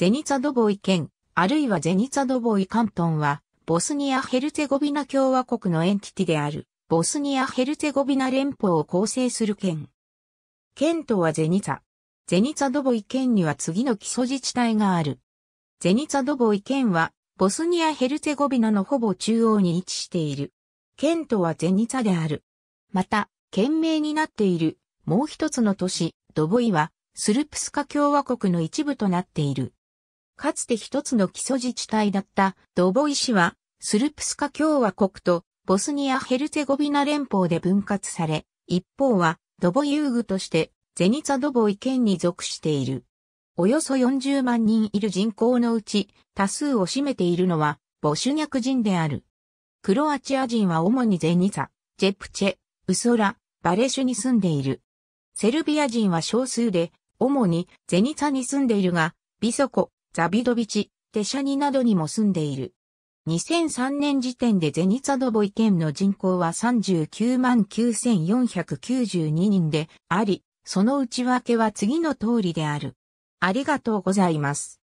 ゼニツァドボイ県、あるいはゼニツァドボイ関東は、ボスニア・ヘルツェゴビナ共和国のエンティティである、ボスニア・ヘルツェゴビナ連邦を構成する県。県とはゼニツァ。ゼニツァドボイ県には次の基礎自治体がある。ゼニツァドボイ県は、ボスニア・ヘルツェゴビナのほぼ中央に位置している。県とはゼニツァである。また、県名になっている、もう一つの都市、ドボイは、スルプスカ共和国の一部となっている。かつて一つの基礎自治体だったドボイ市は、スルプスカ共和国とボスニア・ヘルツェゴビナ連邦で分割され、一方はドボユーグとしてゼニツァドボイ県に属している。およそ40万人いる人口のうち多数を占めているのはボシュニャク人である。クロアチア人は主にゼニツァ、ジェプチェ、ウソラ、バレシュに住んでいる。セルビア人は少数で、主にゼニツァに住んでいるが、ビソコ、ザビドビチ、テシャニなどにも住んでいる。2003年時点でゼニツァドボイ県の人口は39万9492人であり、その内訳は次の通りである。ありがとうございます。